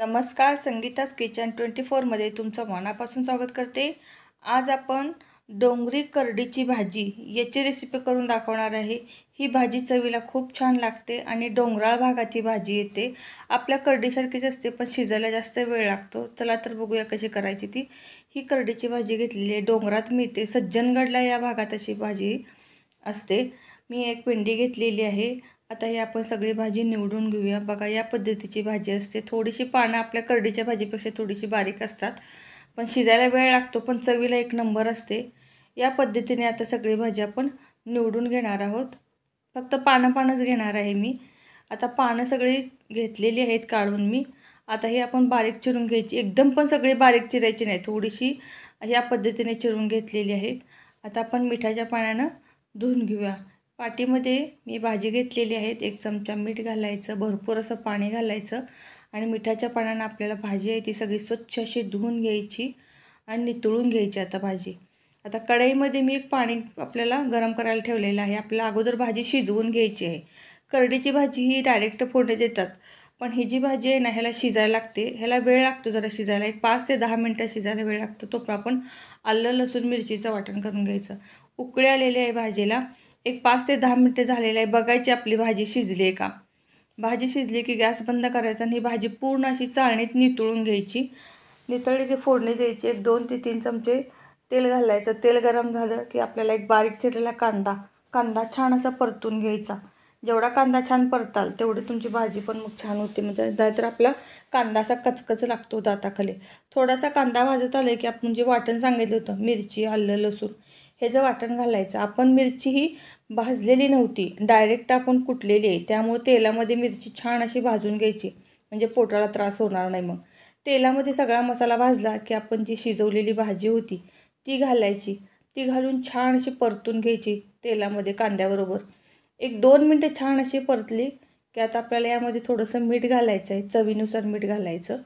नमस्कार संगीताज kitchen twenty फोरमध्ये तुमचं मनापासून स्वागत करते आज आपण डोंगरी करडीची भाजी याची रेसिपी करून दाखवणार आहे ही भाजी चवीला खूप छान लागते आणि डोंगराळ भागात ही भाजी येते आपल्या करडीसारखीच असते पण शिजायला जास्त वेळ लागतो चला तर बघूया कशी करायची ती ही करडीची भाजी घेतलेली आहे डोंगरात मिळते सज्जनगडला या भागात अशी भाजी असते मी एक पिंडी घेतलेली आहे आता ही आपण सगळी भाजी निवडून घेऊया बघा या पद्धतीची भाजी असते थोडीशी पानं आपल्या करडीच्या भाजीपेक्षा थोडीशी बारीक असतात पण शिजायला वेळ लागतो पण चवीला एक नंबर असते या पद्धतीने आता सगळी भाजी आपण निवडून घेणार आहोत फक्त पानं पानंच घेणार आहे मी आता पानं सगळी घेतलेली आहेत काढून मी आता ही आपण बारीक चिरून घ्यायची एकदम पण सगळी बारीक चिरायची नाही थोडीशी या पद्धतीने चिरून घेतलेली आहेत आता आपण मिठाच्या पाण्यानं धुवून घेऊया मध्ये मी भाजी घेतलेली आहेत एक चमचा मीठ घालायचं भरपूर असं पाणी घालायचं आणि मिठाच्या पाण्यानं आपल्याला भाजी आहे ती सगळी स्वच्छ अशी धुवून घ्यायची आणि नितळून घ्यायची आता भाजी आता कढईमध्ये मी एक पाणी आपल्याला गरम करायला ठेवलेलं आहे आपल्याला अगोदर भाजी शिजवून घ्यायची आहे करडीची भाजी ही डायरेक्ट फोडणे देतात पण ही जी भाजी आहे ना ह्याला शिजायला लागते ह्याला वेळ लागतो जरा शिजायला एक पाच ते दहा मिनटं शिजायला वेळ लागतो तो आपण आलं लसूण मिरचीचं वाटण करून घ्यायचं उकळी आलेले आहे भाजीला एक पाच ते दहा मिनटे झालेले आहे बघायची आपली भाजी शिजली आहे का भाजी शिजली की गॅस बंद करायचा आणि ही भाजी पूर्ण अशी चाळणीत नितळून घ्यायची नितळली की फोडणी द्यायची एक दोन ते तीन चमचे तेल घालायचं तेल गरम झालं की आपल्याला एक बारीक चिरलेला कांदा कांदा छान असा परतून घ्यायचा जेवढा कांदा छान परताल तेवढी तुमची भाजी पण मग छान होते म्हणजे नाहीतर आपला कांदा असा कचकच लागतो दाताखाली थोडासा कांदा भाजत आला की आपण जे वाटण सांगितलं होतं मिरची आलं लसूण ह्याचं वाटण घालायचं आपण मिरची ही भाजलेली नव्हती डायरेक्ट आपण कुटलेली आहे त्यामुळे तेलामध्ये मिरची छान अशी भाजून घ्यायची म्हणजे पोटाला त्रास होणार नाही मग तेलामध्ये सगळा मसाला भाजला की आपण जी शिजवलेली भाजी होती ती घालायची ती घालून छान अशी परतून घ्यायची तेलामध्ये कांद्याबरोबर एक दोन मिनटं छान अशी परतली की आता आपल्याला यामध्ये थोडंसं मीठ घालायचं आहे चवीनुसार मीठ घालायचं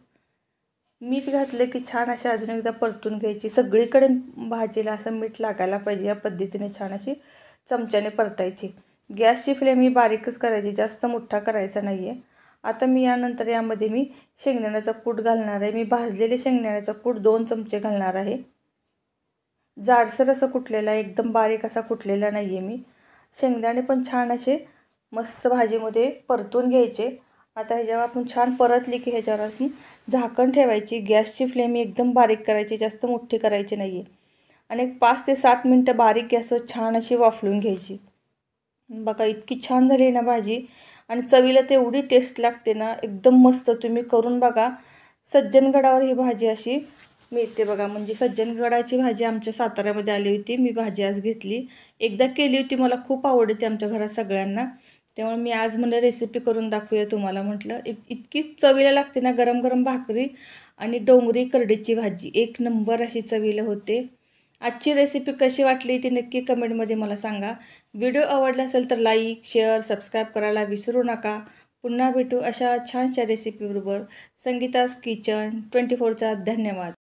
मीठ घातलं की छान अशी अजून एकदा परतून घ्यायची सगळीकडे भाजीला असं मीठ लागायला पाहिजे या पद्धतीने छान अशी चमच्याने परतायची गॅसची फ्लेम ही बारीकच करायची जास्त मोठा करायचा नाही आहे आता मी यानंतर यामध्ये मी शेंगदाण्याचा कूट घालणार आहे मी भाजलेले शेंगदाण्याचा कूट दोन चमचे घालणार आहे जाडसर असं आहे एकदम बारीक असा कुटलेला नाही आहे मी शेंगदाणे पण छान असे मस्त भाजीमध्ये परतून घ्यायचे आता ह्याच्यावर जेव्हा आपण छान परतली की ह्याच्यावर आपण झाकण ठेवायची गॅसची फ्लेम एकदम बारीक करायची जास्त मोठी करायची नाही आहे आणि एक पाच ते सात मिनटं बारीक गॅसवर छान अशी वाफलून घ्यायची बघा इतकी छान झाली ना भाजी आणि चवीला तेवढी टेस्ट लागते ना एकदम मस्त तुम्ही करून बघा सज्जनगडावर ही भाजी अशी मिळते बघा म्हणजे सज्जनगडाची भाजी आमच्या साताऱ्यामध्ये आली होती मी भाजी आज घेतली एकदा केली होती मला खूप आवडते आमच्या घरात सगळ्यांना त्यामुळे मी आज म्हणलं रेसिपी करून दाखवूया तुम्हाला म्हटलं इत इतकीच चवीला लागते ना गरम गरम भाकरी आणि डोंगरी करडीची भाजी एक नंबर अशी चवीला होते आजची रेसिपी कशी वाटली ती नक्की कमेंटमध्ये मला सांगा व्हिडिओ आवडला असेल तर लाईक शेअर सबस्क्राईब करायला विसरू नका पुन्हा भेटू अशा छानशा रेसिपीबरोबर संगीतास किचन ट्वेंटी फोरचा धन्यवाद